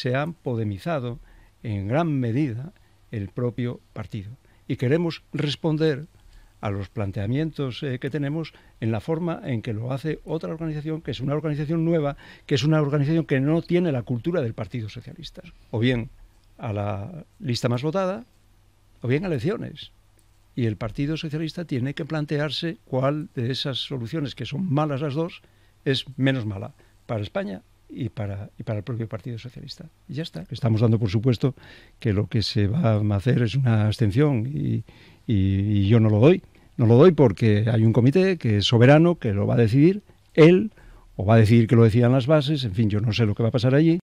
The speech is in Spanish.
se han podemizado en gran medida el propio partido. Y queremos responder a los planteamientos eh, que tenemos en la forma en que lo hace otra organización, que es una organización nueva, que es una organización que no tiene la cultura del Partido Socialista. O bien a la lista más votada, o bien a elecciones. Y el Partido Socialista tiene que plantearse cuál de esas soluciones, que son malas las dos, es menos mala para España y para, y para el propio Partido Socialista. Y ya está. Estamos dando por supuesto que lo que se va a hacer es una abstención y, yo no lo doy. No lo doy porque hay un comité que es soberano, que lo va a decidir él, o va a decidir que lo decidan las bases, en fin, yo no sé lo que va a pasar allí.